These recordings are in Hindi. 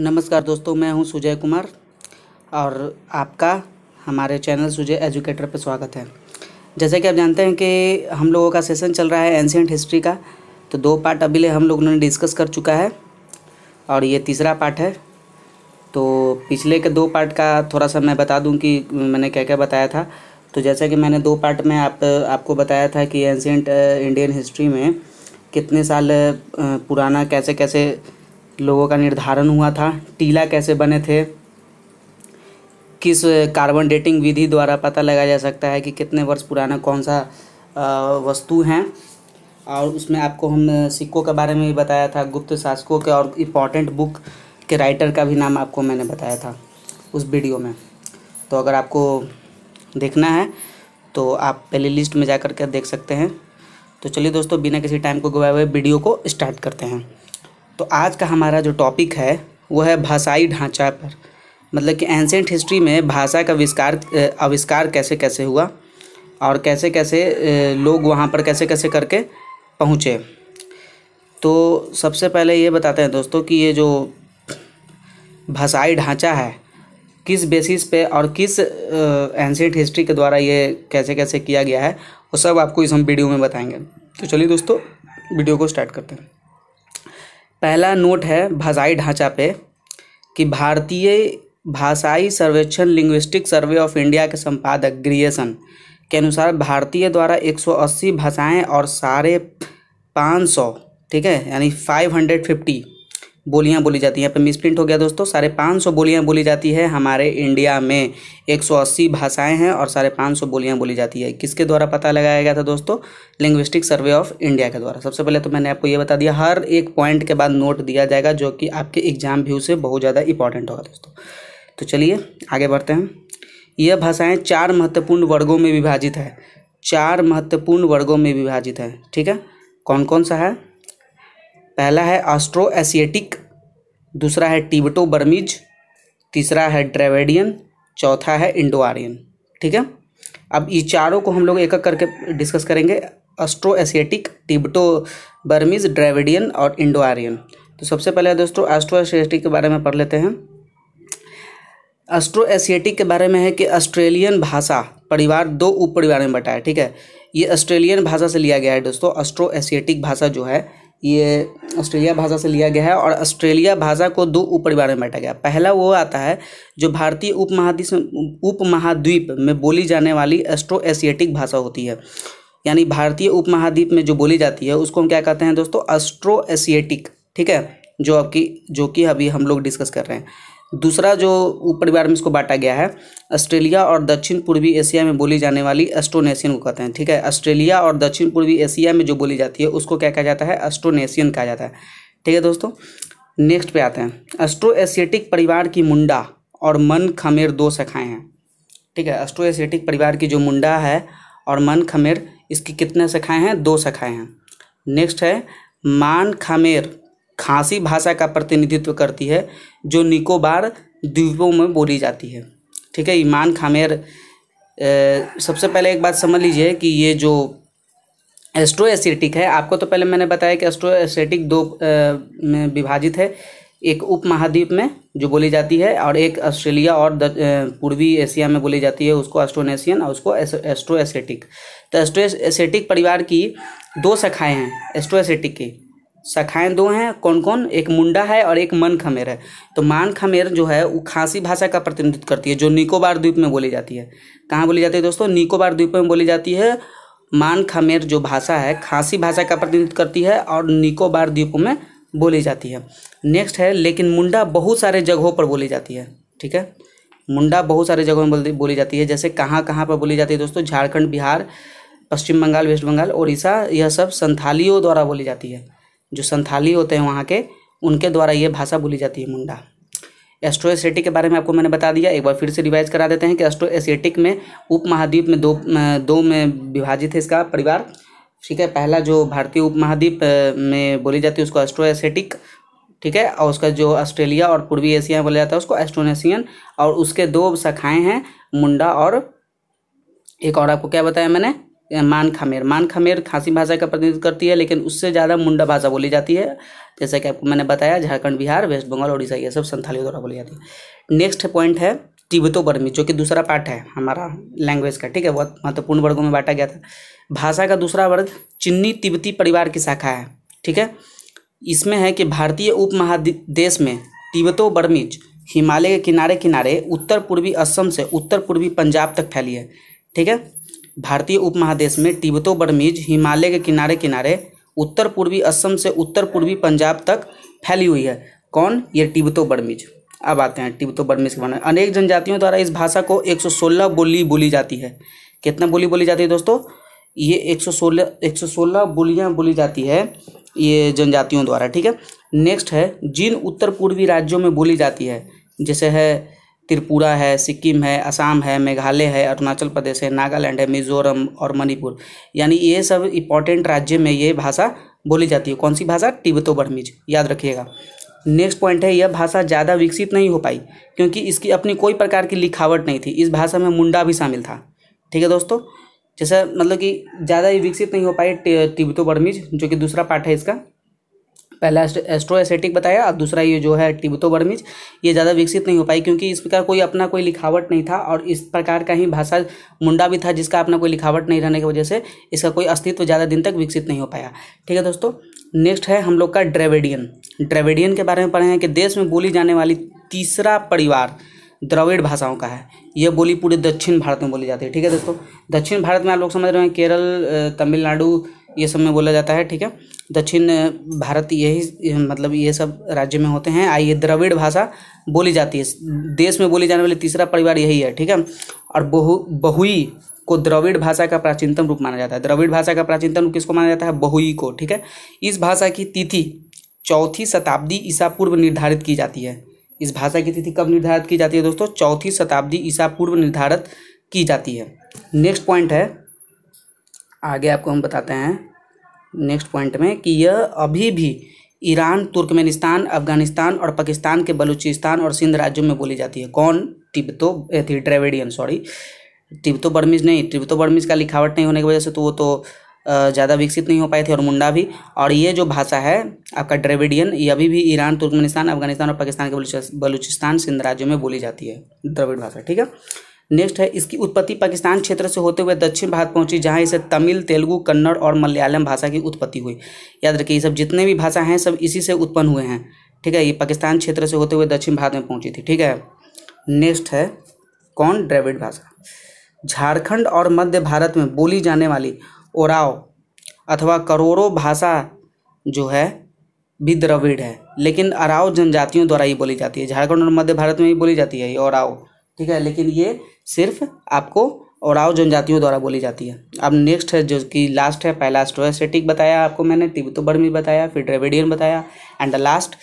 नमस्कार दोस्तों मैं हूं सुजय कुमार और आपका हमारे चैनल सुजय एजुकेटर पर स्वागत है जैसे कि आप जानते हैं कि हम लोगों का सेशन चल रहा है एंशेंट हिस्ट्री का तो दो पार्ट अभी हम लोगों ने डिस्कस कर चुका है और ये तीसरा पार्ट है तो पिछले के दो पार्ट का थोड़ा सा मैं बता दूँ कि मैंने क्या क्या बताया था तो जैसे कि मैंने दो पार्ट में आप आपको बताया था कि एंशेंट इंडियन हिस्ट्री में कितने साल पुराना कैसे कैसे लोगों का निर्धारण हुआ था टीला कैसे बने थे किस कार्बन डेटिंग विधि द्वारा पता लगाया जा सकता है कि कितने वर्ष पुराना कौन सा वस्तु हैं और उसमें आपको हम सिक्कों के बारे में भी बताया था गुप्त शासकों के और इम्पॉर्टेंट बुक के राइटर का भी नाम आपको मैंने बताया था उस वीडियो में तो अगर आपको देखना है तो आप पहले लिस्ट में जा कर के देख सकते हैं तो चलिए दोस्तों बिना किसी टाइम को गवाए हुए वीडियो को स्टार्ट करते हैं तो आज का हमारा जो टॉपिक है वो है भाषाई ढांचा पर मतलब कि एंशेंट हिस्ट्री में भाषा का विस्कार आविष्कार कैसे कैसे हुआ और कैसे कैसे लोग वहाँ पर कैसे कैसे करके पहुँचे तो सबसे पहले ये बताते हैं दोस्तों कि ये जो भाषाई ढांचा है किस बेसिस पे और किस एंशेंट हिस्ट्री के द्वारा ये कैसे कैसे किया गया है वो सब आपको इस हम वीडियो में बताएंगे तो चलिए दोस्तों वीडियो को स्टार्ट करते हैं पहला नोट है भाषाई ढांचा पे कि भारतीय भाषाई सर्वेक्षण लिंग्विस्टिक सर्वे ऑफ इंडिया के संपादक ग्रिएसन के अनुसार भारतीय द्वारा 180 भाषाएं और सारे पाँच सौ ठीक है यानी 550 बोलियाँ बोली जाती हैं यहाँ पर मिसप्रिंट हो गया दोस्तों साढ़े पाँच सौ बोलियाँ बोली जाती है हमारे इंडिया में एक सौ अस्सी भाषाएँ हैं और साढ़े पाँच सौ बोलियाँ बोली जाती है किसके द्वारा पता लगाया गया था दोस्तों लिंग्विस्टिक सर्वे ऑफ इंडिया के द्वारा सबसे पहले तो मैंने आपको ये बता दिया हर एक पॉइंट के बाद नोट दिया जाएगा जो कि आपके एग्जाम व्यू से बहुत ज़्यादा इंपॉर्टेंट होगा दोस्तों तो चलिए आगे बढ़ते हैं यह भाषाएँ चार महत्वपूर्ण वर्गों में विभाजित है चार महत्वपूर्ण वर्गों में विभाजित है ठीक है कौन कौन सा है पहला है आस्ट्रो एशियाटिक दूसरा है टिबटो बर्मिज तीसरा है ड्रेवेडियन चौथा है इंडो आर्यन ठीक है अब ये चारों को हम लोग एक एक करके डिस्कस करेंगे Austro Asiatic Tibeto Burmese Dravidian और इंडो आर्यन तो सबसे पहले दोस्तों अस्ट्रो एशियाटिक के बारे में पढ़ लेते हैं अस्ट्रो एशियाटिक के बारे में है कि ऑस्ट्रेलियन भाषा परिवार दो उप परिवार में बटा है ठीक है ये ऑस्ट्रेलियन भाषा से लिया गया है दोस्तों अस्ट्रो एशियाटिक भाषा जो है ये ऑस्ट्रेलिया भाषा से लिया गया है और ऑस्ट्रेलिया भाषा को दो उपरिवार में बांटा गया पहला वो आता है जो भारतीय उप उपमहाद्वीप में बोली जाने वाली एस्ट्रो एशियाटिक भाषा होती है यानी भारतीय उपमहाद्वीप में जो बोली जाती है उसको हम क्या कहते हैं दोस्तों अस्ट्रो एशियाटिक ठीक है जो आपकी जो कि अभी हम लोग डिस्कस कर रहे हैं दूसरा जो परिवार में इसको बांटा गया है ऑस्ट्रेलिया और दक्षिण पूर्वी एशिया में बोली जाने वाली एस्टोनेशियन को कहते हैं ठीक है ऑस्ट्रेलिया और दक्षिण पूर्वी एशिया में जो बोली जाती है उसको क्या कहा जाता है एस्टोनेशियन कहा जाता है ठीक है दोस्तों नेक्स्ट पे आते हैं एस्ट्रो एशियटिक परिवार की मुंडा और मन खमेर दो शाखाएँ हैं ठीक है एस्ट्रो एशियटिक परिवार की जो मुंडा है और मन खमेर इसकी कितने शाखाएँ हैं दो शाखाएँ हैं नेक्स्ट है मान खमेर खांसी भाषा का प्रतिनिधित्व करती है जो निकोबार द्वीपों में बोली जाती है ठीक है ईमान खामेर ए, सबसे पहले एक बात समझ लीजिए कि ये जो एस्ट्रो एसेटिक है आपको तो पहले मैंने बताया कि एस्ट्रो एसेटिक दो ए, में विभाजित है एक उप महाद्वीप में जो बोली जाती है और एक ऑस्ट्रेलिया और पूर्वी एशिया में बोली जाती है उसको एस्ट्रोनेशियन और उसको एस्ट्रो एसेटिक तो एस्ट्रो एसेटिक परिवार की दो शाखाएं हैं एस्ट्रो एसेटिक की शाखाएं दो हैं कौन कौन एक मुंडा है और एक मन खमेर है तो मान खमेर जो है वो खांसी भाषा का प्रतिनिधित्व करती है जो निकोबार द्वीप में बोली जाती है कहाँ बोली जाती है दोस्तों निकोबार द्वीप में बोली जाती है मान खमेर जो भाषा है खांसी भाषा का प्रतिनिधित्व करती है और निकोबार द्वीप में बोली जाती है नेक्स्ट है लेकिन मुंडा बहुत सारे जगहों पर बोली जाती है ठीक है मुंडा बहुत सारे जगहों में बोली जाती है जैसे कहाँ कहाँ पर बोली जाती है दोस्तों झारखंड बिहार पश्चिम बंगाल वेस्ट बंगाल उड़ीसा यह सब संथालियों द्वारा बोली जाती है जो संथाली होते हैं वहाँ के उनके द्वारा ये भाषा बोली जाती है मुंडा एस्ट्रो एशियाटिक के बारे में आपको मैंने बता दिया एक बार फिर से रिवाइज करा देते हैं कि एस्ट्रो एशियाटिक में उप महाद्वीप में दो दो में विभाजित है इसका परिवार ठीक है पहला जो भारतीय उपमहाद्वीप में बोली जाती है उसको एस्ट्रो एशियाटिक ठीक है और उसका जो ऑस्ट्रेलिया और पूर्वी एशिया में बोला जाता है उसको एस्ट्रोनेशियन और उसके दो शाखाएँ हैं मुंडा और एक और आपको क्या बताया मैंने मान खमेर मान खमेर खासी भाषा का प्रतिनिधित्व करती है लेकिन उससे ज़्यादा मुंडा भाषा बोली जाती है जैसा कि आपको मैंने बताया झारखंड बिहार वेस्ट बंगाल उड़ीसा ये सब संथाली द्वारा बोली जाती है नेक्स्ट पॉइंट है तिब्बतो बर्मी जो कि दूसरा पार्ट है हमारा लैंग्वेज का ठीक है बहुत महत्वपूर्ण वर्गों में बांटा गया था भाषा का दूसरा वर्ग चिन्नी तिब्बती परिवार की शाखा है ठीक है इसमें है कि भारतीय महादेश में तिब्बतो बर्मीज हिमालय के किनारे किनारे उत्तर पूर्वी असम से उत्तर पूर्वी पंजाब तक फैली है ठीक है भारतीय उपमहादेश में तिब्बतो बर्मीज हिमालय के किनारे किनारे उत्तर पूर्वी असम से उत्तर पूर्वी पंजाब तक फैली हुई है कौन ये टिब्बतो बर्मीज अब आते हैं टिब्बतो बर्मीज के बारे में अनेक जनजातियों द्वारा इस भाषा को 116 बोली बोली जाती है कितना बोली बोली जाती है दोस्तों ये 116 116 बोलियाँ बोली जाती है ये जनजातियों द्वारा ठीक है नेक्स्ट है जिन उत्तर पूर्वी राज्यों में बोली जाती है जैसे है त्रिपुरा है सिक्किम है असम है मेघालय है अरुणाचल प्रदेश है नागालैंड है मिजोरम और मणिपुर यानी ये सब इंपॉर्टेंट राज्य में ये भाषा बोली जाती है कौन सी भाषा तिब्बतो बर्मीज याद रखिएगा नेक्स्ट पॉइंट है यह भाषा ज़्यादा विकसित नहीं हो पाई क्योंकि इसकी अपनी कोई प्रकार की लिखावट नहीं थी इस भाषा में मुंडा भी शामिल था ठीक है दोस्तों जैसा मतलब कि ज़्यादा विकसित नहीं हो पाई तिब्बतो बर्मीज जो कि दूसरा पार्ट है इसका पहला एस्ट्रो एसेटिक बताया और दूसरा ये जो है टिबतो बर्मिज ये ज़्यादा विकसित नहीं हो पाई क्योंकि इस प्रकार कोई अपना कोई लिखावट नहीं था और इस प्रकार का ही भाषा मुंडा भी था जिसका अपना कोई लिखावट नहीं रहने की वजह से इसका कोई अस्तित्व ज़्यादा दिन तक विकसित नहीं हो पाया ठीक है दोस्तों नेक्स्ट है हम लोग का ड्रेविडियन ड्रेविडियन के बारे में पढ़े हैं कि देश में बोली जाने वाली तीसरा परिवार द्रविड़ भाषाओं का है यह बोली पूरे दक्षिण भारत में बोली जाती है ठीक है दोस्तों दक्षिण भारत में आप लोग समझ रहे हैं केरल तमिलनाडु ये सब में बोला जाता है ठीक है दक्षिण भारत यही मतलब ये सब राज्य में होते हैं आइए द्रविड़ भाषा बोली जाती है देश में बोली जाने वाली तीसरा परिवार यही है ठीक है और बहु बहुई को द्रविड़ भाषा का प्राचीनतम रूप माना जाता है द्रविड़ भाषा का प्राचीनतम रूप किसको माना जाता है बहुई को ठीक है इस भाषा की तिथि चौथी शताब्दी ईसा पूर्व निर्धारित की जाती है इस भाषा की तिथि कब निर्धारित की जाती है दोस्तों चौथी शताब्दी ईसा पूर्व निर्धारित की जाती है नेक्स्ट पॉइंट है आगे आपको हम बताते हैं नेक्स्ट पॉइंट में कि यह अभी भी ईरान तुर्कमेनिस्तान अफगानिस्तान और पाकिस्तान के बलूचिस्तान और सिंध राज्यों में बोली जाती है कौन टिब्तो थी ड्रेविडियन सॉरी टिब्तो बर्मिज नहीं टिब्तो बर्मिज का लिखावट नहीं होने की वजह से तो वो तो ज़्यादा विकसित नहीं हो पाए थे और मुंडा भी और ये जो भाषा है आपका ड्रेविडियन ये अभी भी ईरान तुर्कमेनिस्तान अफगानिस्तान और पाकिस्तान के बलूचिस्तान सिंध राज्यों में बोली जाती है द्रविड़ भाषा ठीक है नेक्स्ट है इसकी उत्पत्ति पाकिस्तान क्षेत्र से होते हुए दक्षिण भारत पहुंची जहां इसे तमिल तेलुगु कन्नड़ और मलयालम भाषा की उत्पत्ति हुई याद रखिए ये सब जितने भी भाषा हैं सब इसी से उत्पन्न हुए हैं ठीक है ये पाकिस्तान क्षेत्र से होते हुए दक्षिण भारत में पहुंची थी ठीक है नेक्स्ट है कौन द्रविड़ भाषा झारखंड और मध्य भारत में बोली जाने वाली ओराव अथवा करोड़ों भाषा जो है भी द्रविड़ है लेकिन अराव जनजातियों द्वारा ही बोली जाती है झारखंड और मध्य भारत में ही बोली जाती है ये ओराव ठीक है लेकिन ये सिर्फ आपको ओराव जनजातियों द्वारा बोली जाती है अब नेक्स्ट है जो कि लास्ट है पहला स्टोएसेटिक बताया आपको मैंने तिब्बतो बर्मी बताया फिर ड्रेविडियन बताया and the last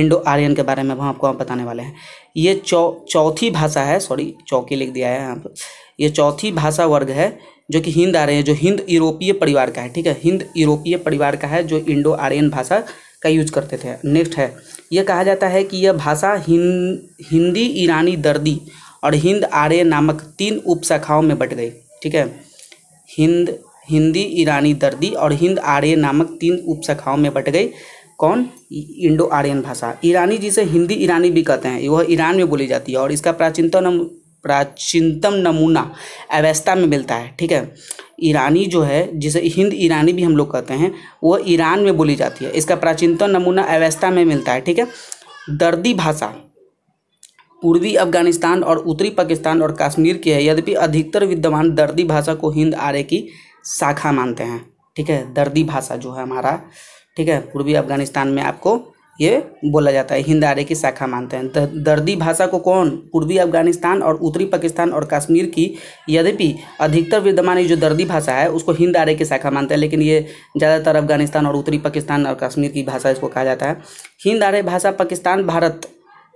Indo Aryan के बारे में हम आपको आप बताने वाले हैं ये चौ चौथी भाषा है सॉरी चौकी लिख दिया है यहाँ पर ये चौथी भाषा वर्ग है जो कि हिंद आर्यन जो हिंद यूरोपीय परिवार का है ठीक है हिंद यूरोपीय परिवार का है जो इंडो आर्यन भाषा का यूज करते थे नेक्स्ट है यह कहा जाता है कि यह भाषा हिंदी ईरानी दर्दी और हिंद आर्य नामक तीन उपशाखाओं में बट गई ठीक है हिंद हिंदी ईरानी दर्दी और हिंद आर्य नामक तीन उपशाखाओं में बट गई कौन इंडो आर्यन भाषा ईरानी जिसे हिंदी ईरानी भी कहते हैं वह ईरान में बोली जाती है और इसका प्राचीनतम प्राचीनतम नमूना अवेस्ता में मिलता है ठीक है ईरानी जो है जिसे हिंद ईरानी भी हम लोग कहते हैं वह ईरान में बोली जाती है इसका प्राचीनतम नमूना अवेस्ता में मिलता है ठीक है दर्दी भाषा पूर्वी अफगानिस्तान और उत्तरी पाकिस्तान और कश्मीर की है यद्यपि अधिकतर विद्यमान दर्दी भाषा को हिंद आर्य की शाखा मानते हैं ठीक है दर्दी भाषा जो है हमारा ठीक है पूर्वी अफगानिस्तान में आपको ये बोला जाता है हिंद आर्य की शाखा मानते हैं दर्दी भाषा को कौन पूर्वी अफगानिस्तान और उत्तरी पाकिस्तान और कश्मीर की यद्यपि अधिकतर विद्यमान जो दर्दी भाषा है उसको हिंद आर्य की शाखा मानते हैं लेकिन ये ज़्यादातर अफगानिस्तान और उत्तरी पाकिस्तान और कश्मीर की भाषा इसको कहा जाता है हिंद आर्य भाषा पाकिस्तान भारत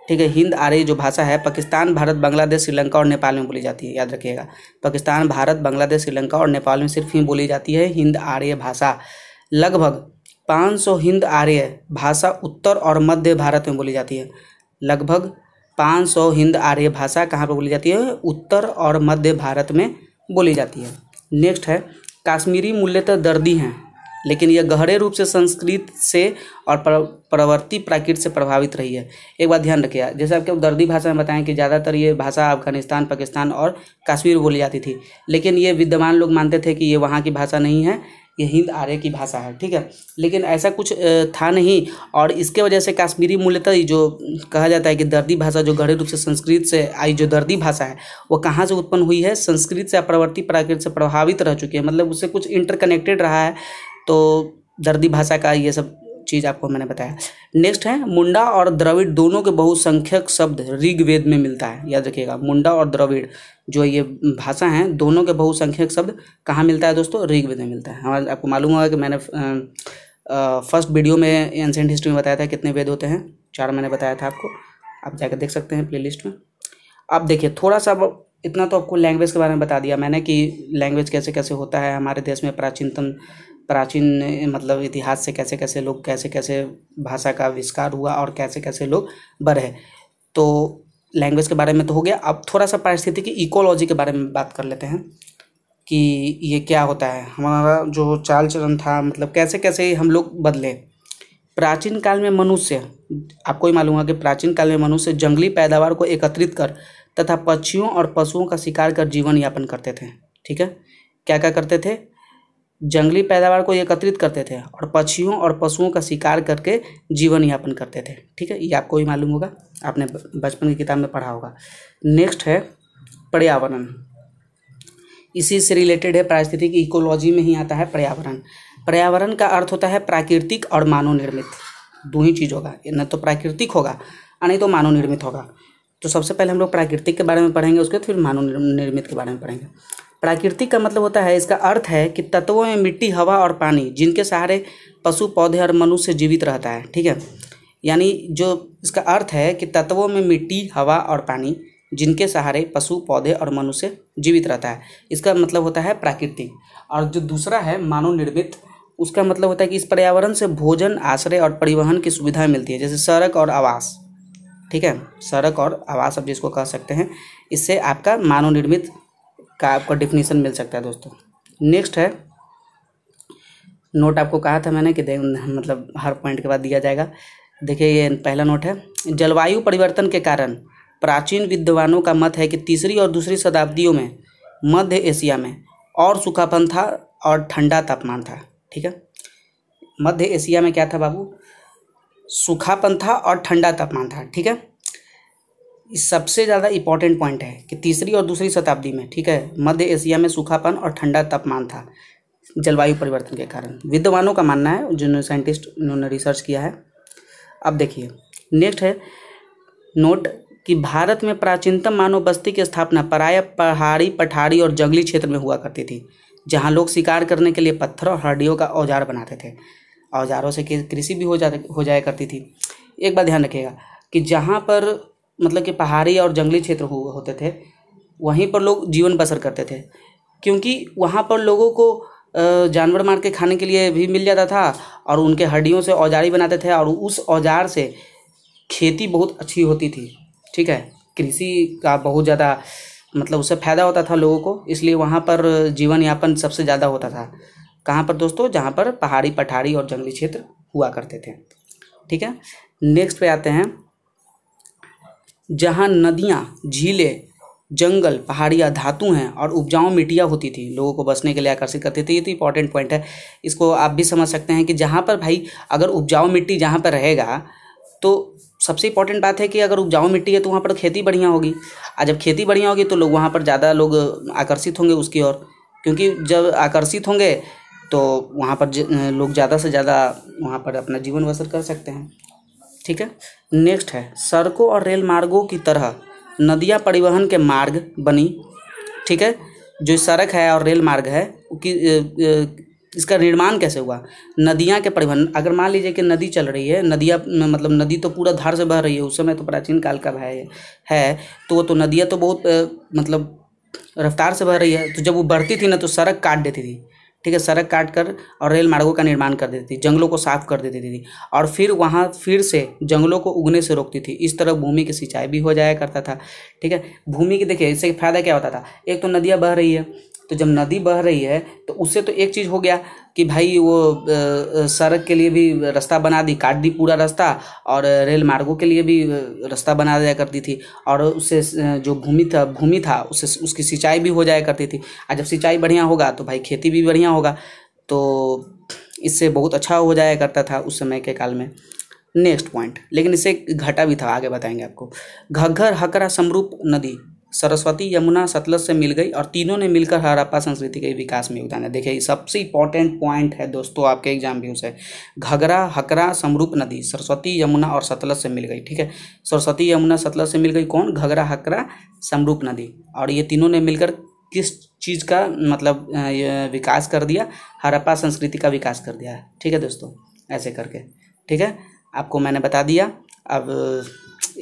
ठीक है हिंद आर्य जो भाषा है पाकिस्तान भारत बांग्लादेश श्रीलंका और नेपाल में बोली जाती है याद रखिएगा पाकिस्तान भारत बांग्लादेश श्रीलंका और नेपाल में सिर्फ ही बोली जाती है हिंद आर्य भाषा लगभग 500 हिंद आर्य भाषा उत्तर और मध्य भारत में बोली जाती है लगभग 500 हिंद आर्य भाषा कहाँ पर बोली जाती है उत्तर और मध्य भारत में बोली जाती है नेक्स्ट है काश्मीरी मूल्यतः दर्दी हैं लेकिन यह गहरे रूप से संस्कृत से और परवर्ती प्राकृत से प्रभावित रही है एक बात ध्यान रखिए जैसे आपके दर्दी भाषा में बताएं कि ज़्यादातर ये भाषा अफगानिस्तान पाकिस्तान और कश्मीर बोली जाती थी लेकिन ये विद्यमान लोग मानते थे कि ये वहाँ की भाषा नहीं है ये हिंद आर्य की भाषा है ठीक है लेकिन ऐसा कुछ था नहीं और इसके वजह से कश्मीरी मूल्यतः जो कहा जाता है कि दर्दी भाषा जो गहरे रूप से संस्कृत से आई जो दर्दी भाषा है वो कहाँ से उत्पन्न हुई है संस्कृत से अप्रवर्ती प्राकृत से प्रभावित रह चुकी है मतलब उससे कुछ इंटरकनेक्टेड रहा है तो दर्दी भाषा का ये सब चीज़ आपको मैंने बताया नेक्स्ट है मुंडा और द्रविड़ दोनों के बहुसंख्यक शब्द ऋग्वेद में मिलता है याद रखिएगा मुंडा और द्रविड़ जो ये भाषा हैं दोनों के बहुसंख्यक शब्द कहाँ मिलता है दोस्तों ऋग्वेद में मिलता है हमारे आपको मालूम होगा कि मैंने फर्स्ट वीडियो में एंशेंट हिस्ट्री में बताया था कितने वेद होते हैं चार मैंने बताया था आपको आप जाकर देख सकते हैं लिस्ट में अब देखिए थोड़ा सा इतना तो आपको लैंग्वेज के बारे में बता दिया मैंने कि लैंग्वेज कैसे कैसे होता है हमारे देश में प्राचीनतम प्राचीन मतलब इतिहास से कैसे कैसे लोग कैसे कैसे भाषा का आविष्कार हुआ और कैसे कैसे लोग बढ़े तो लैंग्वेज के बारे में तो हो गया अब थोड़ा सा की इकोलॉजी के बारे में बात कर लेते हैं कि ये क्या होता है हमारा जो चाल चलन था मतलब कैसे कैसे हम लोग बदले प्राचीन काल में मनुष्य आपको ही मालूम है कि प्राचीन काल में मनुष्य जंगली पैदावार को एकत्रित कर तथा पक्षियों और पशुओं का शिकार कर जीवन यापन करते थे ठीक है क्या क्या करते थे जंगली पैदावार को एकत्रित करते थे और पक्षियों और पशुओं का शिकार करके जीवन यापन करते थे ठीक है ये आपको भी मालूम होगा आपने बचपन की किताब में पढ़ा होगा नेक्स्ट है पर्यावरण इसी से रिलेटेड है पारिस्थितिक इकोलॉजी में ही आता है पर्यावरण पर्यावरण का अर्थ होता है प्राकृतिक और मानव निर्मित दो ही चीज़ होगा न तो प्राकृतिक होगा और नहीं तो मानव निर्मित होगा तो सबसे पहले हम लोग प्राकृतिक के बारे में पढ़ेंगे उसके फिर मानव निर्मित के बारे में पढ़ेंगे प्राकृतिक का मतलब होता है इसका अर्थ है कि तत्वों में मिट्टी हवा और पानी जिनके सहारे पशु पौधे और मनुष्य जीवित रहता है ठीक है यानी जो इसका अर्थ है कि तत्वों में मिट्टी हवा और पानी जिनके सहारे पशु पौधे और मनुष्य जीवित रहता है इसका मतलब होता है प्राकृतिक और जो दूसरा है मानव निर्मित उसका मतलब होता है कि इस पर्यावरण से भोजन आश्रय और परिवहन की सुविधा मिलती है जैसे सड़क और आवास ठीक है सड़क और आवास आप जिसको कह सकते हैं इससे आपका मानव निर्मित का आपका डिफिनीसन मिल सकता है दोस्तों नेक्स्ट है नोट आपको कहा था मैंने कि मतलब हर पॉइंट के बाद दिया जाएगा देखिए ये पहला नोट है जलवायु परिवर्तन के कारण प्राचीन विद्वानों का मत है कि तीसरी और दूसरी शताब्दियों में मध्य एशिया में और सूखापन था और ठंडा तापमान था ठीक है मध्य एशिया में क्या था बाबू सूखापन था और ठंडा तापमान था ठीक है सबसे ज़्यादा इंपॉर्टेंट पॉइंट है कि तीसरी और दूसरी शताब्दी में ठीक है मध्य एशिया में सूखापन और ठंडा तापमान था जलवायु परिवर्तन के कारण विद्वानों का मानना है जिन्होंने साइंटिस्ट उन्होंने रिसर्च किया है अब देखिए नेक्स्ट है नोट कि भारत में प्राचीनतम मानव बस्ती की स्थापना पराय पहाड़ी पठारी और जंगली क्षेत्र में हुआ करती थी जहाँ लोग शिकार करने के लिए पत्थर और हड्डियों का औजार बनाते थे औजारों से कृषि भी हो जा हो जाया करती थी एक बात ध्यान रखिएगा कि जहाँ पर मतलब कि पहाड़ी और जंगली क्षेत्र हो होते थे वहीं पर लोग जीवन बसर करते थे क्योंकि वहाँ पर लोगों को जानवर मार के खाने के लिए भी मिल जाता था और उनके हड्डियों से औजारी बनाते थे और उस औजार से खेती बहुत अच्छी होती थी ठीक है कृषि का बहुत ज़्यादा मतलब उससे फ़ायदा होता था लोगों को इसलिए वहाँ पर जीवन यापन सबसे ज़्यादा होता था कहाँ पर दोस्तों जहाँ पर पहाड़ी पठारी और जंगली क्षेत्र हुआ करते थे ठीक है नेक्स्ट पे आते हैं जहाँ नदियाँ झीलें जंगल पहाड़ियाँ धातु हैं और उपजाऊ मिट्टियाँ होती थी लोगों को बसने के लिए आकर्षित करते थे ये तो इंपॉर्टेंट पॉइंट है इसको आप भी समझ सकते हैं कि जहाँ पर भाई अगर उपजाऊ मिट्टी जहाँ पर रहेगा तो सबसे इंपॉर्टेंट बात है कि अगर उपजाऊ मिट्टी है तो वहाँ पर खेती बढ़िया होगी और जब खेती बढ़िया होगी तो लोग वहाँ पर ज़्यादा लोग आकर्षित होंगे उसकी ओर क्योंकि जब आकर्षित होंगे तो वहाँ पर लोग ज़्यादा से ज़्यादा वहाँ पर अपना जीवन बसर कर सकते हैं ठीक है नेक्स्ट है सड़कों और रेल मार्गों की तरह नदियाँ परिवहन के मार्ग बनी ठीक है जो सड़क है और रेल मार्ग है कि इसका निर्माण कैसे हुआ नदियाँ के परिवहन अगर मान लीजिए कि नदी चल रही है नदियाँ मतलब नदी तो पूरा धार से बह रही है उस समय तो प्राचीन काल का है है तो वो तो नदियाँ तो बहुत मतलब रफ्तार से बह रही है तो जब वो बढ़ती थी ना तो सड़क काट देती थी ठीक है सड़क काट कर और रेल मार्गों का निर्माण कर देती थी जंगलों को साफ कर देती थी और फिर वहाँ फिर से जंगलों को उगने से रोकती थी इस तरह भूमि की सिंचाई भी हो जाया करता था ठीक है भूमि की देखिए इससे फ़ायदा क्या होता था एक तो नदियाँ बह रही है तो जब नदी बह रही है तो उससे तो एक चीज़ हो गया कि भाई वो सड़क के लिए भी रास्ता बना दी काट दी पूरा रास्ता और रेल मार्गों के लिए भी रास्ता बना दिया करती थी और उससे जो भूमि था भूमि था उससे उसकी सिंचाई भी हो जाया करती थी और जब सिंचाई बढ़िया होगा तो भाई खेती भी बढ़िया होगा तो इससे बहुत अच्छा हो जाया करता था उस समय के काल में नेक्स्ट पॉइंट लेकिन इससे घटा भी था आगे बताएंगे आपको घग्घर हकरा समरूप नदी सरस्वती यमुना सतलज से मिल गई और तीनों ने मिलकर हड़प्पा संस्कृति के विकास में योगदान है देखिए सबसे इंपॉर्टेंट पॉइंट है दोस्तों आपके एग्जाम व्यू से घगरा हकरा समरूप नदी सरस्वती यमुना और सतलज से मिल गई ठीक है सरस्वती यमुना सतलज से मिल गई कौन घगरा हकरा समरूप नदी और ये तीनों ने मिलकर किस चीज़ का मतलब विकास कर दिया हड़प्पा संस्कृति का विकास कर दिया ठीक है दोस्तों ऐसे करके ठीक है आपको मैंने बता दिया अब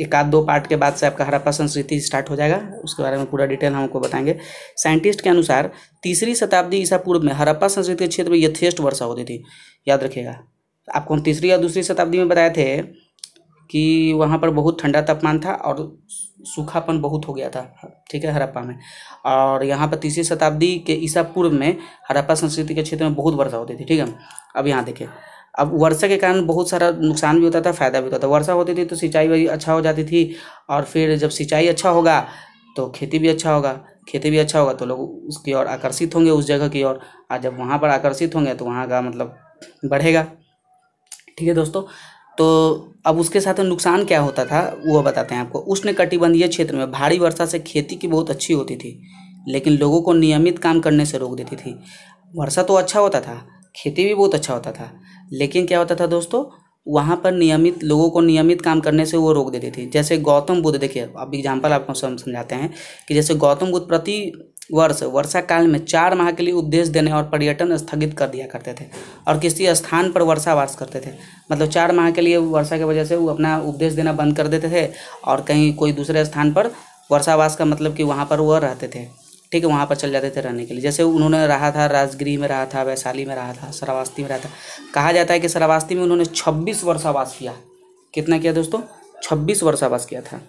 एक आध दो पार्ट के बाद से आपका हरप्पा संस्कृति स्टार्ट हो जाएगा उसके बारे में पूरा डिटेल हम आपको बताएंगे साइंटिस्ट के अनुसार तीसरी शताब्दी ईसा पूर्व में हरप्पा संस्कृति के क्षेत्र में यथेष्ट वर्षा होती थी याद रखिएगा आपको हम तीसरी या दूसरी शताब्दी में बताए थे कि वहाँ पर बहुत ठंडा तापमान था और सूखापन बहुत हो गया था ठीक है हरप्पा में और यहाँ पर तीसरी शताब्दी के ईसा पूर्व में हरप्पा संस्कृति के क्षेत्र में बहुत वर्षा होती थी ठीक है अब यहाँ देखिए अब वर्षा के कारण बहुत सारा नुकसान भी होता था फ़ायदा भी होता था वर्षा होती थी तो सिंचाई भी अच्छा हो जाती थी और फिर जब सिंचाई अच्छा होगा तो खेती भी अच्छा होगा खेती भी अच्छा होगा तो लोग उसकी ओर आकर्षित होंगे उस जगह की ओर और जब वहाँ पर आकर्षित होंगे तो वहाँ का मतलब बढ़ेगा ठीक है दोस्तों तो अब उसके साथ नुकसान क्या होता था वो बताते हैं आपको उसने कटिबंधीय क्षेत्र में भारी वर्षा से खेती की बहुत अच्छी होती थी लेकिन लोगों को नियमित काम करने से रोक देती थी वर्षा तो अच्छा होता था खेती भी बहुत अच्छा होता था लेकिन क्या होता था दोस्तों वहाँ पर नियमित लोगों को नियमित काम करने से वो रोक देती थी जैसे गौतम बुद्ध देखिए अब एग्जाम्पल आपको समझाते हैं कि जैसे गौतम बुद्ध प्रति वर्ष वर्षा काल में चार माह के लिए उपदेश देने और पर्यटन स्थगित कर दिया करते थे और किसी स्थान पर वर्षावास करते थे मतलब चार माह के लिए वर्षा की वजह से वो अपना उपदेश देना बंद कर देते थे और कहीं कोई दूसरे स्थान पर वर्षावास का मतलब कि वहाँ पर वह रहते थे ठीक है वहाँ पर चले जाते थे रहने के लिए जैसे उन्होंने रहा था राजगिरी में रहा था वैशाली में रहा था सरावास्ती में रहा था कहा जाता है कि सरावास्ती में उन्होंने छब्बीस वर्षावास किया कितना किया दोस्तों छब्बीस वर्षावास किया था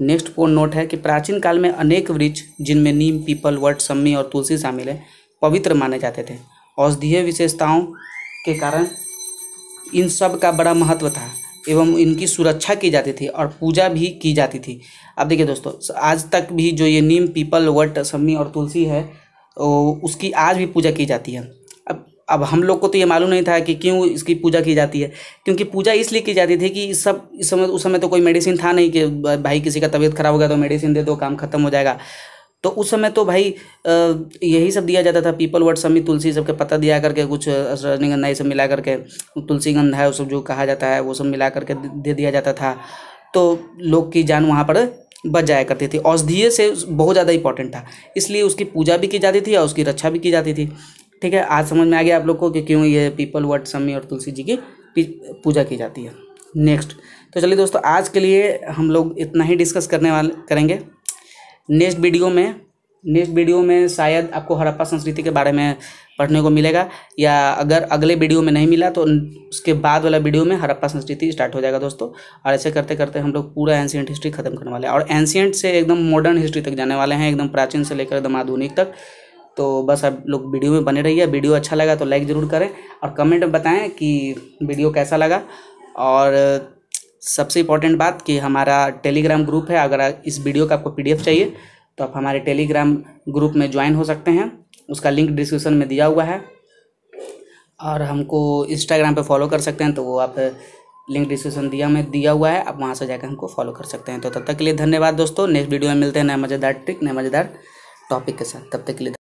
नेक्स्ट पॉइंट नोट है कि प्राचीन काल में अनेक वृक्ष जिनमें नीम पीपल वट सम्मी और तुलसी शामिल है पवित्र माने जाते थे औषधीय विशेषताओं के कारण इन सब का बड़ा महत्व था एवं इनकी सुरक्षा की जाती थी और पूजा भी की जाती थी अब देखिए दोस्तों आज तक भी जो ये नीम पीपल वट सम्मी और तुलसी है उसकी आज भी पूजा की जाती है अब अब हम लोग को तो ये मालूम नहीं था कि क्यों इसकी पूजा की जाती है क्योंकि पूजा इसलिए की जाती थी कि इस सब इस समय उस समय तो कोई मेडिसिन था नहीं कि भाई किसी का तबीयत खराब हो गया तो मेडिसिन दे दो काम खत्म हो जाएगा तो उस समय तो भाई यही सब दिया जाता था पीपल वर्ड समी तुलसी सबके पत्ता दिया करके कुछ रजनीगंधा ये सब मिला करके तुलसी गंधा है वो सब जो कहा जाता है वो सब मिला करके दे दिया जाता था तो लोग की जान वहाँ पर बच जाया करती थी औषधीय से बहुत ज़्यादा इंपॉर्टेंट था इसलिए उसकी पूजा भी की जाती थी और उसकी रक्षा भी की जाती थी ठीक है आज समझ में आ गया आप लोग को कि क्यों ये पीपल वर्ड समी और तुलसी जी की पूजा की जाती है नेक्स्ट तो चलिए दोस्तों आज के लिए हम लोग इतना ही डिस्कस करने वाले करेंगे नेक्स्ट वीडियो में नेक्स्ट वीडियो में शायद आपको हड़प्पा संस्कृति के बारे में पढ़ने को मिलेगा या अगर अगले वीडियो में नहीं मिला तो उसके बाद वाला वीडियो में हड़प्पा संस्कृति स्टार्ट हो जाएगा दोस्तों और ऐसे करते करते हम लोग पूरा एंशियंट हिस्ट्री खत्म करने वाले हैं और एंशियंट से एकदम मॉडर्न हिस्ट्री तक जाने वाले हैं एकदम प्राचीन से लेकर एकदम आधुनिक तक तो बस आप लोग वीडियो में बने रहिए वीडियो अच्छा लगा तो लाइक ज़रूर करें और कमेंट में बताएँ कि वीडियो कैसा लगा और सबसे इम्पॉर्टेंट बात कि हमारा टेलीग्राम ग्रुप है अगर इस वीडियो का आपको पीडीएफ चाहिए तो आप हमारे टेलीग्राम ग्रुप में ज्वाइन हो सकते हैं उसका लिंक डिस्क्रिप्शन में दिया हुआ है और हमको इंस्टाग्राम पे फॉलो कर सकते हैं तो वो आप लिंक डिस्क्रिप्शन दिया में दिया हुआ है आप वहाँ से जाकर हमको फॉलो कर सकते हैं तो तब तक के लिए धन्यवाद दोस्तों नेक्स्ट वीडियो में मिलते हैं नए मज़ेदार ट्रिक नए मज़ेदार टॉपिक के साथ तब तक के लिए